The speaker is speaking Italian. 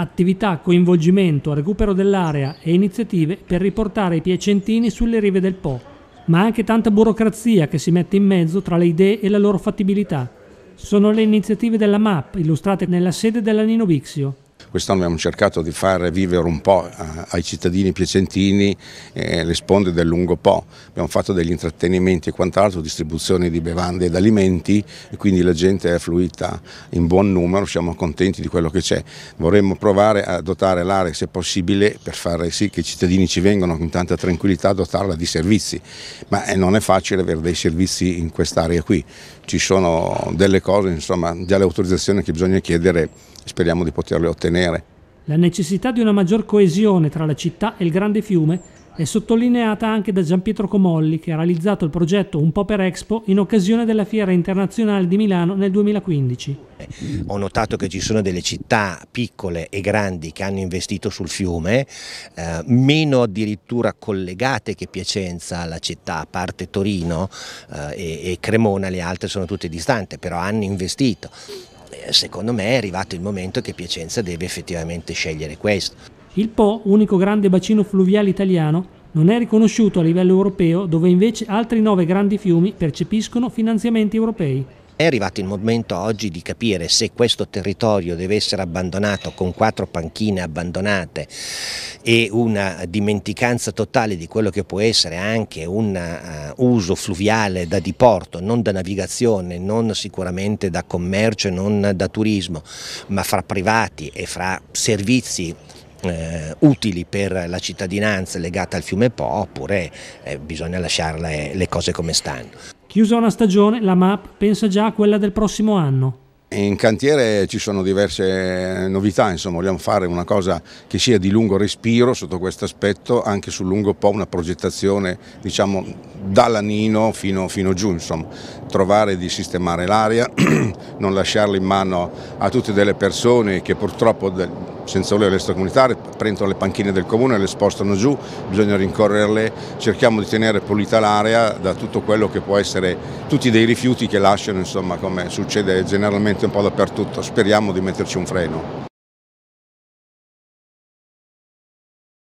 attività, coinvolgimento, recupero dell'area e iniziative per riportare i piacentini sulle rive del Po, ma anche tanta burocrazia che si mette in mezzo tra le idee e la loro fattibilità. Sono le iniziative della MAP illustrate nella sede della Nino Bixio, quest'anno abbiamo cercato di far vivere un po' ai cittadini piacentini le eh, sponde del lungo Po, abbiamo fatto degli intrattenimenti e quant'altro, distribuzione di bevande ed alimenti e quindi la gente è affluita in buon numero, siamo contenti di quello che c'è. Vorremmo provare a dotare l'area se possibile per fare sì che i cittadini ci vengano con tanta tranquillità, dotarla di servizi, ma eh, non è facile avere dei servizi in quest'area qui, ci sono delle cose, insomma, già le autorizzazioni che bisogna chiedere, speriamo di poterle ottenere rimanere. La necessità di una maggior coesione tra la città e il grande fiume è sottolineata anche da Giampietro Comolli che ha realizzato il progetto Un po' per Expo in occasione della Fiera Internazionale di Milano nel 2015. Ho notato che ci sono delle città piccole e grandi che hanno investito sul fiume, eh, meno addirittura collegate che Piacenza, la città, a parte Torino eh, e, e Cremona, le altre sono tutte distanti, però hanno investito. Eh, secondo me è arrivato il momento che Piacenza deve effettivamente scegliere questo. Il Po, unico grande bacino fluviale italiano, non è riconosciuto a livello europeo dove invece altri nove grandi fiumi percepiscono finanziamenti europei. È arrivato il momento oggi di capire se questo territorio deve essere abbandonato con quattro panchine abbandonate e una dimenticanza totale di quello che può essere anche un uh, uso fluviale da diporto, non da navigazione, non sicuramente da commercio, non da turismo, ma fra privati e fra servizi eh, utili per la cittadinanza legata al fiume Po oppure eh, bisogna lasciare le cose come stanno. Chiusa una stagione, la MAP pensa già a quella del prossimo anno. In cantiere ci sono diverse novità, insomma, vogliamo fare una cosa che sia di lungo respiro sotto questo aspetto, anche sul lungo po' una progettazione diciamo dall'anino fino, fino giù, insomma, trovare di sistemare l'aria, non lasciarla in mano a tutte delle persone che purtroppo senza volerle extracomunitare, prendono le panchine del comune, le spostano giù, bisogna rincorrerle, cerchiamo di tenere pulita l'area da tutto quello che può essere, tutti dei rifiuti che lasciano, insomma, come succede generalmente un po' dappertutto, speriamo di metterci un freno.